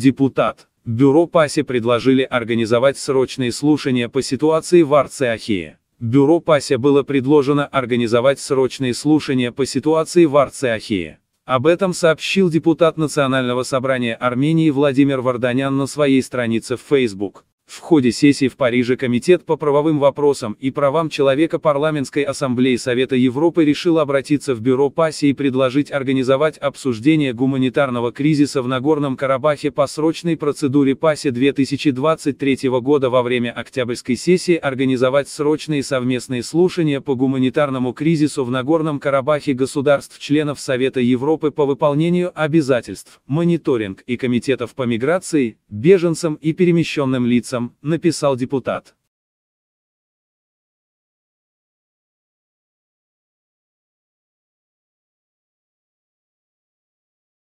Депутат. Бюро ПАСИ предложили организовать срочные слушания по ситуации в Арцеахии. Бюро ПАСИ было предложено организовать срочные слушания по ситуации в Арцеахии. Об этом сообщил депутат Национального собрания Армении Владимир Варданян на своей странице в Facebook. В ходе сессии в Париже Комитет по правовым вопросам и правам человека Парламентской ассамблеи Совета Европы решил обратиться в Бюро ПАСИ и предложить организовать обсуждение гуманитарного кризиса в Нагорном Карабахе по срочной процедуре ПАСИ 2023 года во время октябрьской сессии организовать срочные совместные слушания по гуманитарному кризису в Нагорном Карабахе государств-членов Совета Европы по выполнению обязательств, мониторинг и комитетов по миграции, беженцам и перемещенным лицам адресом, написал депутат.